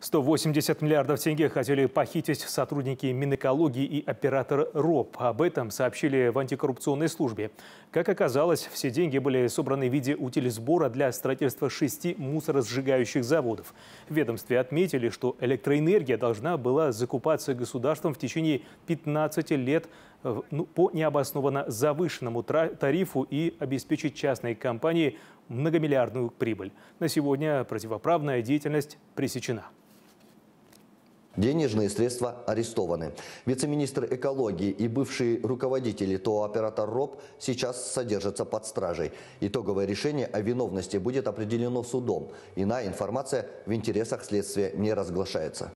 180 миллиардов тенге хотели похитить сотрудники Минэкологии и оператор РОП. Об этом сообщили в антикоррупционной службе. Как оказалось, все деньги были собраны в виде утилизбора для строительства шести мусоросжигающих заводов. В ведомстве отметили, что электроэнергия должна была закупаться государством в течение 15 лет э, ну, по необоснованно завышенному тарифу и обеспечить частной компании многомиллиардную прибыль. На сегодня противоправная деятельность пресечена. Денежные средства арестованы. Вице-министр экологии и бывший руководитель ТО оператор РОП сейчас содержатся под стражей. Итоговое решение о виновности будет определено судом. Иная информация в интересах следствия не разглашается.